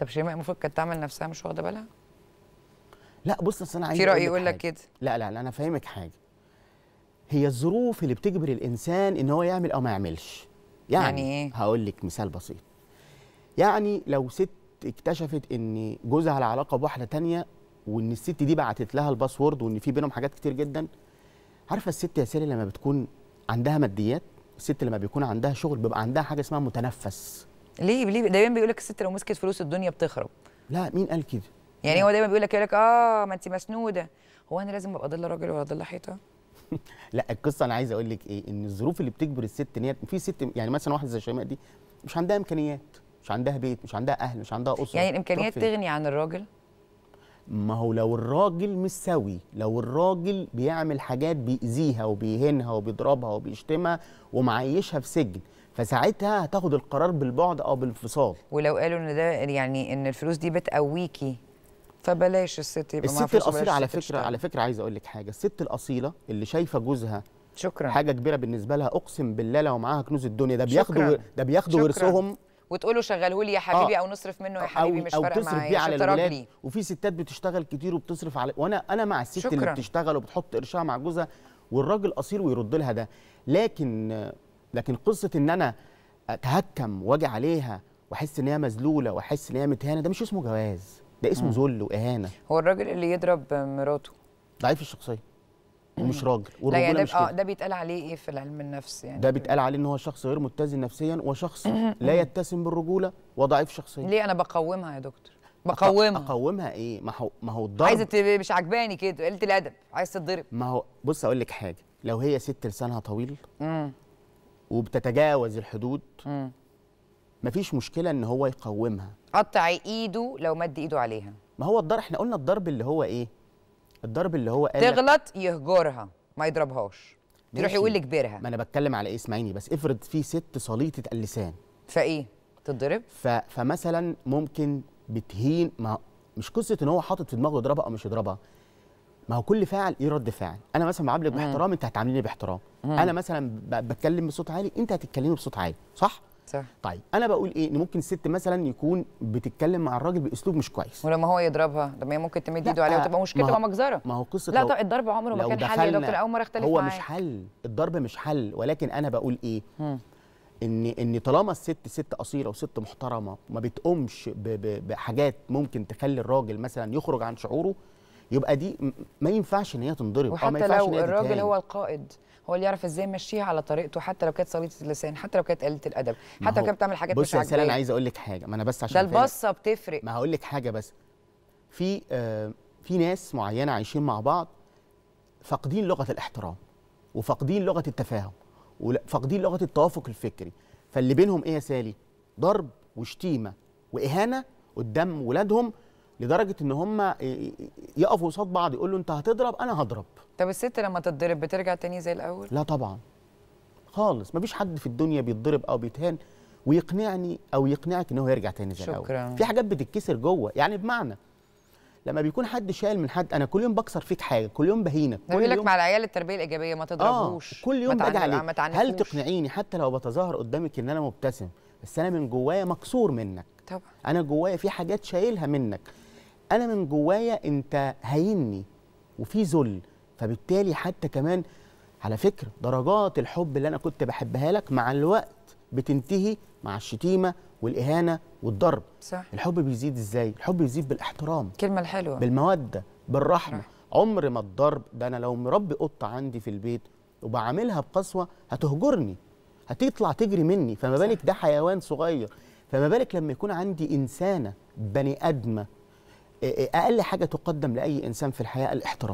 طب شيماء المفروض كانت تعمل نفسها مش واخده بالها لا بص اصل انا عايز في راي يقول لك كده لا لا لا انا فاهمك حاجه هي الظروف اللي بتجبر الانسان ان هو يعمل او ما يعملش يعني, يعني ايه هقول لك مثال بسيط يعني لو ست اكتشفت ان جوزها على علاقه بواحده تانية وان الست دي بعتت لها الباسورد وان في بينهم حاجات كتير جدا عارفه الست يا سالي لما بتكون عندها ماديات الست لما بيكون عندها شغل بيبقى عندها حاجه اسمها متنفس ليه ليه دايما بيقول لك الست لو مسكت فلوس الدنيا بتخرب لا مين قال كده يعني هو دايما بيقول لك لك اه ما انت مسنوده هو انا لازم ابقى ضل راجل ولا ضل حيطه لا القصه انا عايز اقول لك ايه ان الظروف اللي بتجبر الست ان هي في ست يعني مثلا واحده زي شيماء دي مش عندها امكانيات مش عندها بيت مش عندها اهل مش عندها اسره يعني الامكانيات تغني عن الراجل ما هو لو الراجل مش سوي لو الراجل بيعمل حاجات بيأذيها وبيهنها وبيضربها وبيشتمها ومعيشها في سجن فساعتها هتاخد القرار بالبعد او بالانفصال ولو قالوا ان ده يعني ان الفلوس دي بتقويكي فبلاش الست يبقى الست الاصيله على فكره تشتغل. على فكره عايز اقول لك حاجه الست الاصيله اللي شايفه جوزها شكرا حاجه كبيره بالنسبه لها اقسم بالله لو معاها كنوز الدنيا ده بياخدوا ده بياخدوا ورثهم وتقول له شغله لي يا آه. حبيبي آه. او نصرف منه يا حبيبي مش فارق معايا على الولاد وفي ستات بتشتغل كتير وبتصرف على وانا انا مع الست شكرا. اللي بتشتغل وبتحط قرشها مع جوزها والراجل اصيل ويرد لها ده لكن لكن قصه ان انا اتهكم واجي عليها واحس ان هي مذلوله واحس ان هي متهانه ده مش اسمه جواز ده اسمه ذل واهانه هو الراجل اللي يضرب مراته ضعيف الشخصيه ومش راجل لا يعني ده, مش آه ده بيتقال عليه ايه في علم النفس يعني ده بيتقال عليه ان هو شخص غير متزن نفسيا وشخص لا يتسم بالرجوله وضعيف شخصيا ليه انا بقومها يا دكتور بقومها اقومها ايه ما هو ما هو الضرب عايزه مش عجباني كده قله الادب عايز تتضرب ما هو بص اقول لك حاجه لو هي ست لسانها طويل وبتتجاوز الحدود ما مفيش مشكله ان هو يقومها قطع ايده لو مد ايده عليها ما هو الضرب احنا قلنا الضرب اللي هو ايه الضرب اللي هو قال تغلط يهجرها ما يضربهاش يروح يقول لي بيرها ما انا بتكلم على ايه اسمعيني بس افرض في ست صليطه اللسان فايه تضرب ف... فمثلا ممكن بتهين ما مش قصه ان هو حاطط في دماغه يضربها او مش يضربها ما هو كل فاعل ايه رد فعل انا مثلا بعاملك باحترام انت هتعامليني باحترام انا مثلا بتكلم بصوت عالي انت هتتكلمي بصوت عالي صح صح طيب انا بقول ايه ان ممكن الست مثلا يكون بتتكلم مع الراجل باسلوب مش كويس ولما هو يضربها لما هي ممكن تمد ايده عليها آه، وتبقى مشكله تبقى مجزره ما هو قصه لا طبعا الضرب عمره ما كان حل يا دكتور اول مره اختلف هو معاي. مش حل الضرب مش حل ولكن انا بقول ايه مم. ان ان طالما الست ست اصيله وست محترمه ما بتقومش بحاجات ممكن تخلي الراجل مثلا يخرج عن شعوره يبقى دي ما ينفعش ان هي تنضرب وحتى لو الراجل هو القائد هو اللي يعرف ازاي يمشيها على طريقته حتى لو كانت صليطه اللسان حتى لو كانت قله الادب حتى لو كانت بتعمل حاجات مش عاجباك بص يا انا عايز اقول لك حاجه ما انا بس عشان ده البصه بتفرق ما هقول لك حاجه بس في آه في ناس معينه عايشين مع بعض فاقدين لغه الاحترام وفاقدين لغه التفاهم وفاقدين لغه التوافق الفكري فاللي بينهم ايه يا سالي ضرب وشتيمه واهانه قدام ولادهم لدرجه ان هم يقفوا قصاد بعض يقول له انت هتضرب انا هضرب طب الست لما تتضرب بترجع تاني زي الاول لا طبعا خالص مفيش حد في الدنيا بيتضرب او بيتهان ويقنعني او يقنعك ان هو يرجع تاني زي شكرا. الاول في حاجات بتتكسر جوه يعني بمعنى لما بيكون حد شايل من حد انا كل يوم بكسر فيك حاجه كل يوم بهينك كل يوم لك مع العيال التربيه الايجابيه ما تضربوش آه كل يوم باجي هل تقنعيني حتى لو بتظاهر قدامك ان انا مبتسم بس انا من جوايا مكسور منك طبعا انا جوايا في حاجات شايلها منك انا من جوايا انت هيني وفي ذل فبالتالي حتى كمان على فكره درجات الحب اللي انا كنت بحبها لك مع الوقت بتنتهي مع الشتيمه والاهانه والضرب صح. الحب بيزيد ازاي الحب بيزيد بالاحترام الكلمه الحلوه بالموده بالرحمه رح. عمر ما الضرب ده انا لو مربي قطه عندي في البيت وبعاملها بقسوه هتهجرني هتطلع تجري مني فما بالك ده حيوان صغير فما بالك لما يكون عندي انسانه بني ادمه اقل حاجه تقدم لاي انسان في الحياه الاحترام